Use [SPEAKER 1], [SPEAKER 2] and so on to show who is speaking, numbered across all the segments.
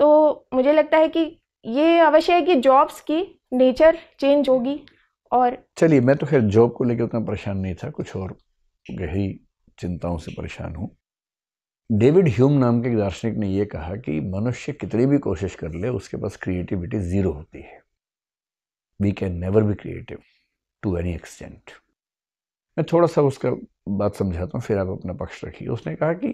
[SPEAKER 1] तो मुझे लगता है कि ये अवश्य है कि जॉब्स की नेचर चेंज होगी और
[SPEAKER 2] चलिए मैं तो खैर जॉब को लेकर उतना परेशान नहीं था कुछ और गहरी चिंताओं से परेशान हूँ डेविड ह्यूम नाम के एक दार्शनिक ने यह कहा कि मनुष्य कितनी भी कोशिश कर ले उसके पास क्रिएटिविटी ज़ीरो होती है we can never be creative to any extent मैं थोड़ा सा उसका बात समझाता हूँ फिर आप अपना पक्ष रखिए उसने कहा कि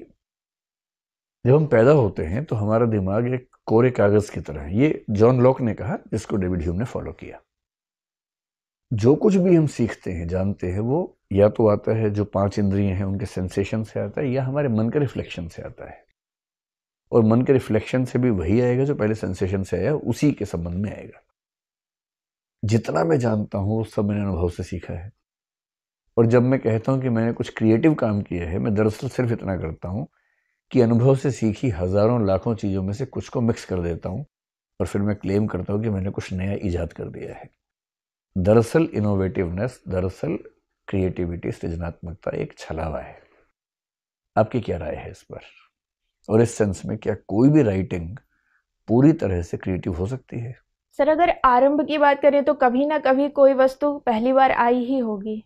[SPEAKER 2] जब हम पैदा होते हैं तो हमारा दिमाग एक कोरे कागज की तरह ये जॉन लॉक ने कहा जिसको डेविड ह्यूम ने फॉलो किया जो कुछ भी हम सीखते हैं जानते हैं वो या तो आता है जो पांच इंद्रिय हैं उनके सेंसेशन से आता है या हमारे मन के रिफ्लेक्शन से आता है और मन के रिफ्लेक्शन से भी वही आएगा जो पहले सेंसेशन से आया उसी के संबंध में आएगा जितना मैं जानता हूँ सब मैंने अनुभव से सीखा है और जब मैं कहता हूँ कि मैंने कुछ क्रिएटिव काम किया है मैं दरअसल सिर्फ इतना करता हूँ कि अनुभव से सीखी हज़ारों लाखों चीज़ों में से कुछ को मिक्स कर देता हूँ और फिर मैं क्लेम करता हूँ कि मैंने कुछ नया ईजाद कर दिया है दरअसल इनोवेटिवनेस दरअसल क्रिएटिविटी सृजनात्मकता एक छलावा है आपकी क्या राय है इस पर और इस सेंस में क्या कोई भी राइटिंग पूरी तरह से क्रिएटिव हो सकती है
[SPEAKER 1] सर अगर आरंभ की बात करें तो कभी ना कभी कोई वस्तु पहली बार आई ही होगी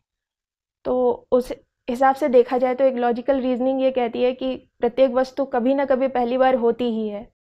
[SPEAKER 1] तो उस हिसाब से देखा जाए तो एक लॉजिकल रीजनिंग ये कहती है कि प्रत्येक वस्तु कभी ना कभी पहली बार होती ही है